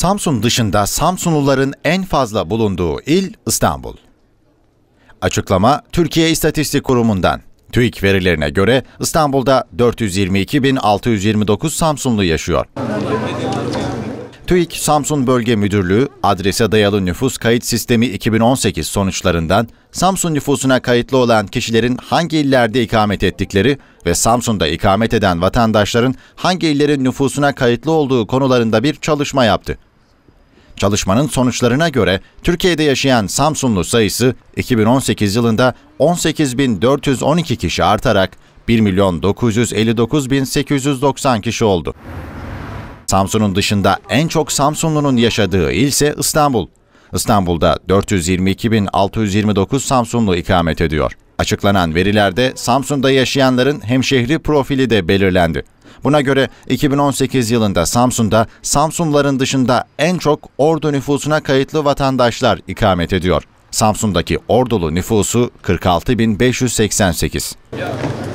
Samsun dışında Samsunluların en fazla bulunduğu il İstanbul. Açıklama Türkiye İstatistik Kurumu'ndan. TÜİK verilerine göre İstanbul'da 422.629 Samsunlu yaşıyor. TÜİK Samsun Bölge Müdürlüğü adrese dayalı nüfus kayıt sistemi 2018 sonuçlarından Samsun nüfusuna kayıtlı olan kişilerin hangi illerde ikamet ettikleri ve Samsun'da ikamet eden vatandaşların hangi illerin nüfusuna kayıtlı olduğu konularında bir çalışma yaptı. Çalışmanın sonuçlarına göre Türkiye'de yaşayan Samsunlu sayısı 2018 yılında 18.412 kişi artarak 1.959.890 kişi oldu. Samsun'un dışında en çok Samsunlu'nun yaşadığı il ise İstanbul. İstanbul'da 422.629 Samsunlu ikamet ediyor. Açıklanan verilerde Samsun'da yaşayanların hemşehri profili de belirlendi. Buna göre 2018 yılında Samsun'da Samsunların dışında en çok Ordu nüfusuna kayıtlı vatandaşlar ikamet ediyor. Samsun'daki Ordulu nüfusu 46.588.